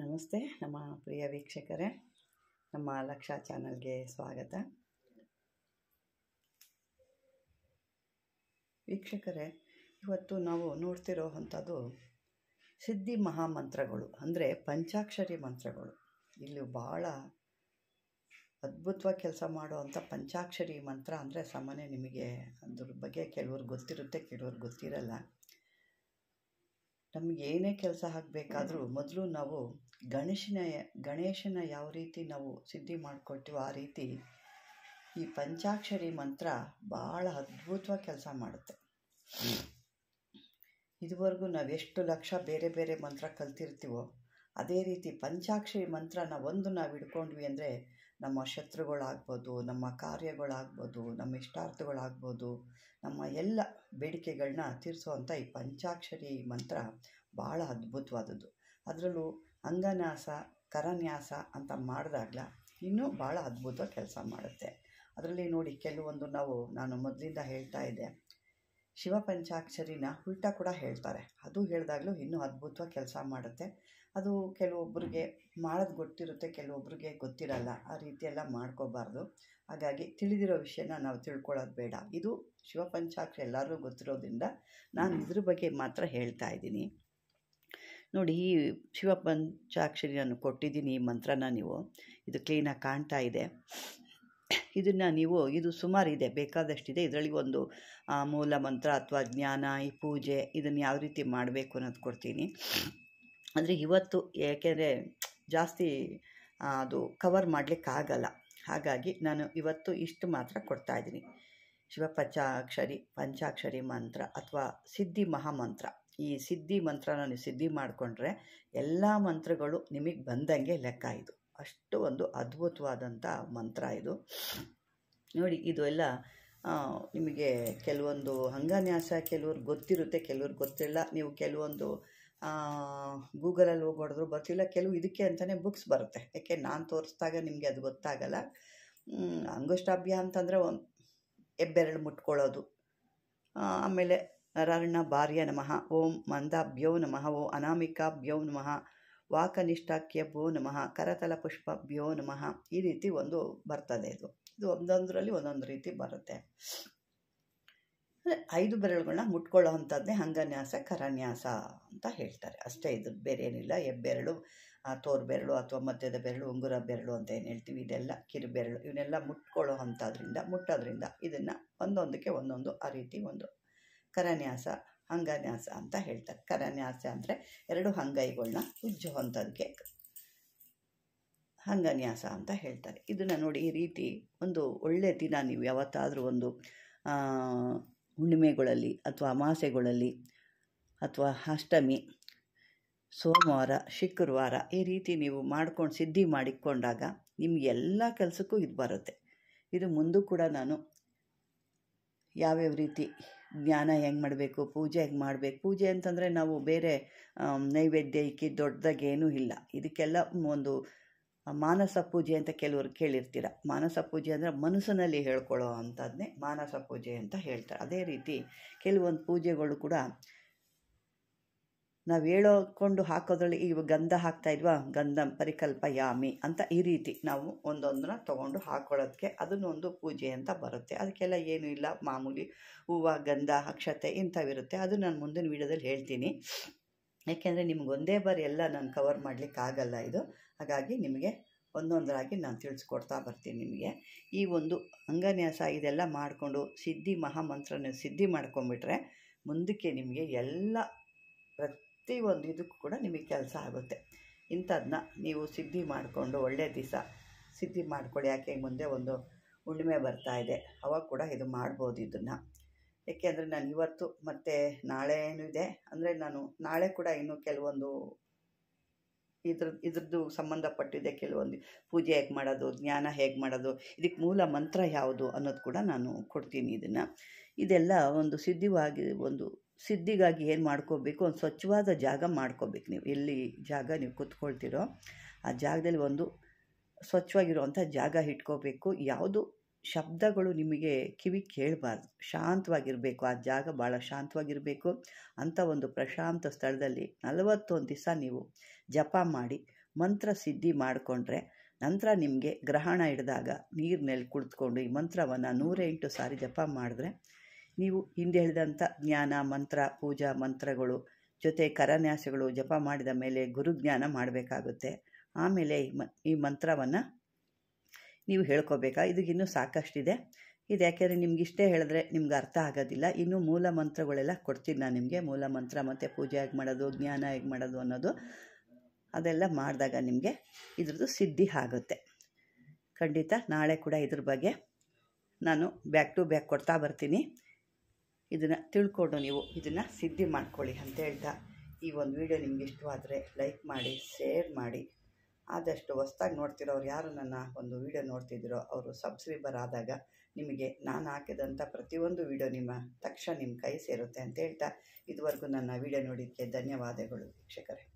ನಮಸ್ತೆ ನಮ್ಮ ಪ್ರಿಯ ವೀಕ್ಷಕರೇ ನಮ್ಮ ಲಕ್ಷ ಚಾನಲ್ಗೆ ಸ್ವಾಗತ ವೀಕ್ಷಕರೇ ಇವತ್ತು ನಾವು ನೋಡ್ತಿರೋ ಅಂಥದ್ದು ಸಿದ್ಧಿ ಮಹಾಮಂತ್ರಗಳು ಅಂದರೆ ಪಂಚಾಕ್ಷರಿ ಮಂತ್ರಗಳು ಇಲ್ಲಿ ಭಾಳ ಅದ್ಭುತವಾಗಿ ಕೆಲಸ ಮಾಡುವಂಥ ಪಂಚಾಕ್ಷರಿ ಮಂತ್ರ ಅಂದರೆ ಸಾಮಾನ್ಯ ನಿಮಗೆ ಅದ್ರ ಬಗ್ಗೆ ಕೆಲವ್ರಿಗೆ ಗೊತ್ತಿರುತ್ತೆ ಕೆಲವ್ರಿಗೆ ಗೊತ್ತಿರಲ್ಲ ನಮ್ಗೆ ಏನೇ ಕೆಲಸ ಹಾಕಬೇಕಾದ್ರೂ ಮೊದಲು ನಾವು ಗಣೇಶನ ಗಣೇಶನ ಯಾವ ರೀತಿ ನಾವು ಸಿದ್ಧಿ ಮಾಡಿಕೊಟ್ಟಿವೋ ಆ ರೀತಿ ಈ ಪಂಚಾಕ್ಷರಿ ಮಂತ್ರ ಭಾಳ ಅದ್ಭುತವಾಗಿ ಕೆಲಸ ಮಾಡುತ್ತೆ ಇದುವರೆಗೂ ನಾವು ಎಷ್ಟು ಲಕ್ಷ ಬೇರೆ ಬೇರೆ ಮಂತ್ರ ಕಲ್ತಿರ್ತೀವೋ ಅದೇ ರೀತಿ ಪಂಚಾಕ್ಷರಿ ಮಂತ್ರನ ಒಂದು ನಾವು ಹಿಡ್ಕೊಂಡ್ವಿ ಅಂದರೆ ನಮ್ಮ ಶತ್ರುಗಳಾಗ್ಬೋದು ನಮ್ಮ ಕಾರ್ಯಗಳಾಗ್ಬೋದು ನಮ್ಮ ಇಷ್ಟಾರ್ಥಗಳಾಗ್ಬೋದು ನಮ್ಮ ಎಲ್ಲ ಬೇಡಿಕೆಗಳನ್ನ ತೀರಿಸುವಂಥ ಈ ಪಂಚಾಕ್ಷರಿ ಮಂತ್ರ ಭಾಳ ಅದ್ಭುತವಾದದ್ದು ಅದರಲ್ಲೂ ಅಂಗನ್ಯಾಸ ಕರನ್ಯಾಸ ಅಂತ ಮಾಡಿದಾಗ್ಲ ಇನ್ನೂ ಭಾಳ ಅದ್ಭುತ ಕೆಲಸ ಮಾಡುತ್ತೆ ಅದರಲ್ಲಿ ನೋಡಿ ಕೆಲವೊಂದು ನಾವು ನಾನು ಮೊದಲಿಂದ ಹೇಳ್ತಾ ಇದ್ದೆ ಶಿವ ಉಲ್ಟ ಉಲ್ಟಾ ಕೂಡ ಹೇಳ್ತಾರೆ ಅದು ಹೇಳಿದಾಗಲೂ ಇನ್ನೂ ಅದ್ಭುತವಾಗಿ ಕೆಲಸ ಮಾಡುತ್ತೆ ಅದು ಕೆಲವೊಬ್ಬರಿಗೆ ಮಾಡೋದು ಗೊತ್ತಿರುತ್ತೆ ಕೆಲವೊಬ್ಬರಿಗೆ ಗೊತ್ತಿರಲ್ಲ ಆ ರೀತಿಯೆಲ್ಲ ಮಾಡ್ಕೋಬಾರ್ದು ಹಾಗಾಗಿ ತಿಳಿದಿರೋ ವಿಷಯನ ನಾವು ತಿಳ್ಕೊಳ್ಳೋದು ಬೇಡ ಇದು ಶಿವ ಪಂಚಾಕ್ಷರಿ ಎಲ್ಲರಿಗೂ ಗೊತ್ತಿರೋದ್ರಿಂದ ನಾನು ಇದ್ರ ಬಗ್ಗೆ ಮಾತ್ರ ಹೇಳ್ತಾ ಇದ್ದೀನಿ ನೋಡಿ ಈ ಶಿವ ನಾನು ಕೊಟ್ಟಿದ್ದೀನಿ ಈ ಮಂತ್ರನ ನೀವು ಇದು ಕ್ಲೀನಾಗಿ ಕಾಣ್ತಾ ಇದೆ ಇದನ್ನು ನೀವು ಇದು ಸುಮಾರು ಇದೆ ಬೇಕಾದಷ್ಟಿದೆ ಇದರಲ್ಲಿ ಒಂದು ಮೂಲ ಮಂತ್ರ ಅಥವಾ ಜ್ಞಾನ ಈ ಪೂಜೆ ಇದನ್ನು ಯಾವ ರೀತಿ ಮಾಡಬೇಕು ಅನ್ನೋದು ಕೊಡ್ತೀನಿ ಅಂದರೆ ಇವತ್ತು ಏಕೆಂದರೆ ಜಾಸ್ತಿ ಅದು ಕವರ್ ಮಾಡಲಿಕ್ಕಾಗಲ್ಲ ಹಾಗಾಗಿ ನಾನು ಇವತ್ತು ಇಷ್ಟು ಮಾತ್ರ ಕೊಡ್ತಾಯಿದ್ದೀನಿ ಶಿವ ಪಂಚಾಕ್ಷರಿ ಪಂಚಾಕ್ಷರಿ ಮಂತ್ರ ಅಥವಾ ಸಿದ್ಧಿ ಮಹಾಮಂತ್ರ ಈ ಸಿದ್ಧಿ ಮಂತ್ರನ ನೀವು ಸಿದ್ಧಿ ಮಾಡಿಕೊಂಡ್ರೆ ಎಲ್ಲ ಮಂತ್ರಗಳು ನಿಮಗೆ ಬಂದಂಗೆ ಲೆಕ್ಕ ಇದು ಅಷ್ಟು ಒಂದು ಅದ್ಭುತವಾದಂಥ ಮಂತ್ರ ಇದು ನೋಡಿ ಇದು ಎಲ್ಲ ನಿಮಗೆ ಕೆಲವೊಂದು ಅಂಗನ್ಯಾಸ ಕೆಲವ್ರಿಗೆ ಗೊತ್ತಿರುತ್ತೆ ಕೆಲವ್ರಿಗೆ ಗೊತ್ತಿಲ್ಲ ನೀವು ಕೆಲವೊಂದು ಗೂಗಲಲ್ಲಿ ಹೋಗಿ ಹೊಡೆದ್ರು ಬರ್ತಿಲ್ಲ ಕೆಲವು ಇದಕ್ಕೆ ಅಂತಲೇ ಬುಕ್ಸ್ ಬರುತ್ತೆ ಯಾಕೆ ನಾನು ತೋರಿಸಿದಾಗ ನಿಮಗೆ ಅದು ಗೊತ್ತಾಗಲ್ಲ ಅಂಗುಷ್ಟಾಭ್ಯ ಅಂತಂದರೆ ಒಂದು ಹೆಬ್ಬೆರಳು ಮುಟ್ಕೊಳ್ಳೋದು ಆಮೇಲೆ ನರಾರ್ಣ ಭಾರ್ಯ ನಮಃ ಓಂ ಮಂದಾಭ್ಯೋ ನಮಃ ಓಂ ಅನಾಮಿಕಾಭ್ಯೋ ನಮಃ ಭೋ ನಮಃ ಕರತಲ ಪುಷ್ಪ ಭ್ಯೋ ನಮಃ ಈ ರೀತಿ ಒಂದು ಬರ್ತದೆ ಇದು ಇದು ಒಂದೊಂದರಲ್ಲಿ ಒಂದೊಂದು ರೀತಿ ಬರುತ್ತೆ ಐದು ಬೆರಳುಗಳನ್ನ ಮುಟ್ಕೊಳ್ಳೋ ಅಂಥದ್ದೇ ಹಂಗನ್ಯಾಸ ಕರನ್ಯಾಸ ಅಂತ ಹೇಳ್ತಾರೆ ಅಷ್ಟೇ ಇದು ಬೇರೆ ಏನಿಲ್ಲ ಹೆಬ್ಬೆರಳು ಬೆರಳು ಅಥವಾ ಮಧ್ಯದ ಬೆರಳು ಉಂಗುರ ಬೆರಳು ಅಂತ ಏನು ಹೇಳ್ತೀವಿ ಇದೆಲ್ಲ ಕಿರು ಬೆರಳು ಇವನ್ನೆಲ್ಲ ಮುಟ್ಕೊಳ್ಳೋ ಅಂಥದ್ರಿಂದ ಮುಟ್ಟೋದ್ರಿಂದ ಇದನ್ನು ಒಂದೊಂದಕ್ಕೆ ಒಂದೊಂದು ಆ ರೀತಿ ಒಂದು ಕರನ್ಯಾಸ ಅಂಗನ್ಯಾಸ ಅಂತ ಹೇಳ್ತಾರೆ ಕರನ್ಯಾಸ ಅಂದರೆ ಎರಡು ಅಂಗೈಗಳನ್ನ ಉಜ್ಜುವಂಥದ್ದಕ್ಕೆ ಅಂಗನ್ಯಾಸ ಅಂತ ಹೇಳ್ತಾರೆ ಇದನ್ನು ನೋಡಿ ಈ ರೀತಿ ಒಂದು ಒಳ್ಳೆಯ ದಿನ ನೀವು ಯಾವತ್ತಾದರೂ ಒಂದು ಹುಣ್ಣಿಮೆಗಳಲ್ಲಿ ಅಥವಾ ಅಮಾಸೆಗಳಲ್ಲಿ ಅಥವಾ ಅಷ್ಟಮಿ ಸೋಮವಾರ ಶುಕ್ರವಾರ ಈ ರೀತಿ ನೀವು ಮಾಡ್ಕೊಂಡು ಸಿದ್ಧಿ ಮಾಡಿಕೊಂಡಾಗ ನಿಮಗೆಲ್ಲ ಕೆಲಸಕ್ಕೂ ಇದು ಬರುತ್ತೆ ಇದು ಮುಂದೂ ಕೂಡ ನಾನು ಯಾವ್ಯಾವ ರೀತಿ ಜ್ಞಾನ ಹೆಂಗೆ ಮಾಡಬೇಕು ಪೂಜೆ ಹೆಂಗೆ ಮಾಡಬೇಕು ಪೂಜೆ ಅಂತಂದರೆ ನಾವು ಬೇರೆ ನೈವೇದ್ಯ ಇಕ್ಕಿ ದೊಡ್ಡದಾಗಿ ಇಲ್ಲ ಇದಕ್ಕೆಲ್ಲ ಒಂದು ಮಾನಸ ಪೂಜೆ ಅಂತ ಕೆಲವರು ಕೇಳಿರ್ತೀರ ಮಾನಸ ಪೂಜೆ ಅಂದರೆ ಮನಸ್ಸಿನಲ್ಲಿ ಹೇಳ್ಕೊಳ್ಳೋ ಅಂಥದ್ದನ್ನೇ ಮಾನಸ ಪೂಜೆ ಅಂತ ಹೇಳ್ತಾರೆ ಅದೇ ರೀತಿ ಕೆಲವೊಂದು ಪೂಜೆಗಳು ಕೂಡ ನಾವು ಹೇಳೋಕೊಂಡು ಹಾಕೋದ್ರಲ್ಲಿ ಈ ಗಂಧ ಹಾಕ್ತಾ ಇದ್ವಾ ಗಂಧ ಪರಿಕಲ್ಪ ಯಾಮಿ ಅಂತ ಈ ರೀತಿ ನಾವು ಒಂದೊಂದನ್ನ ತೊಗೊಂಡು ಹಾಕೊಳ್ಳೋದಕ್ಕೆ ಅದನ್ನೊಂದು ಪೂಜೆ ಅಂತ ಬರುತ್ತೆ ಅದಕ್ಕೆಲ್ಲ ಏನು ಇಲ್ಲ ಮಾಮೂಲಿ ಹೂವು ಗಂಧ ಅಕ್ಷತೆ ಇಂಥವಿರುತ್ತೆ ಅದು ನಾನು ಮುಂದಿನ ವೀಡಿಯೋದಲ್ಲಿ ಹೇಳ್ತೀನಿ ಯಾಕೆಂದರೆ ನಿಮ್ಗೆ ಒಂದೇ ಬಾರಿ ಎಲ್ಲ ನಾನು ಕವರ್ ಮಾಡಲಿಕ್ಕಾಗಲ್ಲ ಇದು ಹಾಗಾಗಿ ನಿಮಗೆ ಒಂದೊಂದರಾಗಿ ನಾನು ತಿಳಿಸ್ಕೊಡ್ತಾ ಬರ್ತೀನಿ ನಿಮಗೆ ಈ ಒಂದು ಅಂಗನ್ಯಾಸ ಇದೆಲ್ಲ ಮಾಡಿಕೊಂಡು ಸಿದ್ಧಿ ಮಹಾಮಂತ್ರನ ಸಿದ್ಧಿ ಮಾಡ್ಕೊಂಡ್ಬಿಟ್ರೆ ಮುಂದಕ್ಕೆ ನಿಮಗೆ ಎಲ್ಲ ಪ್ರತಿ ಪ್ರತಿಯೊಂದು ಇದಕ್ಕೂ ಕೂಡ ನಿಮಗೆ ಕೆಲಸ ಆಗುತ್ತೆ ಇಂಥದನ್ನ ನೀವು ಸಿದ್ಧಿ ಮಾಡಿಕೊಂಡು ಒಳ್ಳೆ ದಿವಸ ಸಿದ್ಧಿ ಮಾಡಿಕೊಳ್ಳಿ ಯಾಕೆ ಮುಂದೆ ಒಂದು ಹುಣ್ಣಿಮೆ ಬರ್ತಾ ಇದೆ ಅವಾಗ ಕೂಡ ಇದು ಮಾಡ್ಬೋದು ಇದನ್ನು ಏಕೆಂದರೆ ನಾನು ಇವತ್ತು ಮತ್ತು ನಾಳೆನೂ ಇದೆ ಅಂದರೆ ನಾನು ನಾಳೆ ಕೂಡ ಇನ್ನು ಕೆಲವೊಂದು ಇದ್ರ ಇದ್ರದ್ದು ಸಂಬಂಧಪಟ್ಟಿದೆ ಕೆಲವೊಂದು ಪೂಜೆ ಹೇಗೆ ಮಾಡೋದು ಜ್ಞಾನ ಹೇಗೆ ಮಾಡೋದು ಇದಕ್ಕೆ ಮೂಲ ಮಂತ್ರ ಯಾವುದು ಅನ್ನೋದು ಕೂಡ ನಾನು ಕೊಡ್ತೀನಿ ಇದನ್ನು ಇದೆಲ್ಲ ಒಂದು ಸಿದ್ಧಿವಾಗಿ ಒಂದು ಸಿದ್ಧಿಗಾಗಿ ಏನು ಮಾಡ್ಕೋಬೇಕು ಒಂದು ಸ್ವಚ್ಛವಾದ ಜಾಗ ಮಾಡ್ಕೋಬೇಕು ನೀವು ಎಲ್ಲಿ ಜಾಗ ನೀವು ಕೂತ್ಕೊಳ್ತೀರೋ ಆ ಜಾಗದಲ್ಲಿ ಒಂದು ಸ್ವಚ್ಛವಾಗಿರುವಂಥ ಜಾಗ ಇಟ್ಕೋಬೇಕು ಯಾವುದು ಶಬ್ದಗಳು ನಿಮಗೆ ಕಿವಿ ಕೇಳಬಾರ್ದು ಶಾಂತವಾಗಿರಬೇಕು ಆ ಜಾಗ ಭಾಳ ಶಾಂತವಾಗಿರಬೇಕು ಅಂಥ ಒಂದು ಪ್ರಶಾಂತ ಸ್ಥಳದಲ್ಲಿ ನಲವತ್ತೊಂದು ದಿವಸ ನೀವು ಜಪ ಮಾಡಿ ಮಂತ್ರ ಸಿದ್ಧಿ ಮಾಡಿಕೊಂಡ್ರೆ ನಂತರ ನಿಮಗೆ ಗ್ರಹಣ ಹಿಡಿದಾಗ ನೀರಿನಲ್ಲಿ ಕುಳಿತುಕೊಂಡು ಈ ಮಂತ್ರವನ್ನು ನೂರೆಂಟು ಸಾರಿ ಜಪ ಮಾಡಿದ್ರೆ ನೀವು ಹಿಂದೆ ಹೇಳಿದಂಥ ಜ್ಞಾನ ಮಂತ್ರ ಪೂಜಾ ಮಂತ್ರಗಳು ಜೊತೆ ಕರನ್ಯಾಸಗಳು ಜಪ ಮಾಡಿದ ಮೇಲೆ ಗುರುಜ್ಞಾನ ಮಾಡಬೇಕಾಗುತ್ತೆ ಆಮೇಲೆ ಈ ಮ ಈ ಮಂತ್ರವನ್ನು ನೀವು ಹೇಳ್ಕೋಬೇಕಾ ಇದಕ್ಕಿನ್ನೂ ಸಾಕಷ್ಟಿದೆ ಇದು ಯಾಕೆಂದರೆ ನಿಮ್ಗೆ ಇಷ್ಟೇ ಹೇಳಿದ್ರೆ ನಿಮ್ಗೆ ಅರ್ಥ ಆಗೋದಿಲ್ಲ ಇನ್ನೂ ಮೂಲ ಮಂತ್ರಗಳೆಲ್ಲ ಕೊಡ್ತೀನಿ ನಾನು ನಿಮಗೆ ಮೂಲ ಮಂತ್ರ ಮತ್ತು ಪೂಜೆ ಹೇಗೆ ಮಾಡೋದು ಜ್ಞಾನ ಹೇಗೆ ಮಾಡೋದು ಅನ್ನೋದು ಅದೆಲ್ಲ ಮಾಡಿದಾಗ ನಿಮಗೆ ಇದ್ರದ್ದು ಸಿದ್ಧಿ ಆಗುತ್ತೆ ಖಂಡಿತ ನಾಳೆ ಕೂಡ ಇದ್ರ ಬಗ್ಗೆ ನಾನು ಬ್ಯಾಕ್ ಟು ಬ್ಯಾಕ್ ಕೊಡ್ತಾ ಬರ್ತೀನಿ ಇದನ್ನು ತಿಳ್ಕೊಂಡು ನೀವು ಇದನ್ನು ಸಿದ್ಧಿ ಮಾಡ್ಕೊಳ್ಳಿ ಅಂತ ಹೇಳ್ತಾ ಈ ಒಂದು ವಿಡಿಯೋ ನಿಮ್ಗೆ ಇಷ್ಟವಾದರೆ ಲೈಕ್ ಮಾಡಿ ಶೇರ್ ಮಾಡಿ ಆದಷ್ಟು ಹೊಸ್ದಾಗಿ ನೋಡ್ತಿರೋರು ಯಾರು ನನ್ನ ಒಂದು ವಿಡಿಯೋ ನೋಡ್ತಿದ್ದೀರೋ ಅವರು ಸಬ್ಸ್ಕ್ರೈಬರ್ ಆದಾಗ ನಿಮಗೆ ನಾನು ಹಾಕಿದಂಥ ಪ್ರತಿಯೊಂದು ವಿಡಿಯೋ ನಿಮ್ಮ ತಕ್ಷಣ ನಿಮ್ಮ ಕೈ ಸೇರುತ್ತೆ ಅಂತ ಹೇಳ್ತಾ ಇದುವರೆಗೂ ನನ್ನ ವಿಡಿಯೋ ನೋಡಿದ್ದಕ್ಕೆ ಧನ್ಯವಾದಗಳು ವೀಕ್ಷಕರೇ